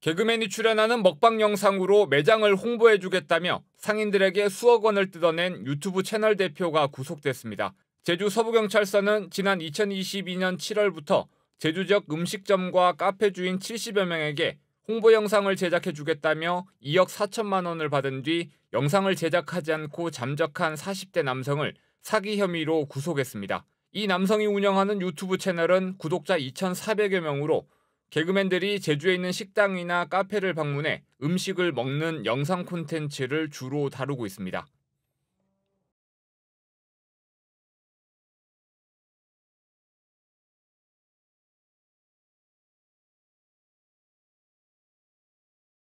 개그맨이 출연하는 먹방 영상으로 매장을 홍보해주겠다며 상인들에게 수억 원을 뜯어낸 유튜브 채널 대표가 구속됐습니다. 제주 서부경찰서는 지난 2022년 7월부터 제주 지역 음식점과 카페 주인 70여 명에게 홍보 영상을 제작해주겠다며 2억 4천만 원을 받은 뒤 영상을 제작하지 않고 잠적한 40대 남성을 사기 혐의로 구속했습니다. 이 남성이 운영하는 유튜브 채널은 구독자 2,400여 명으로 개그맨들이 제주에 있는 식당이나 카페를 방문해 음식을 먹는 영상 콘텐츠를 주로 다루고 있습니다.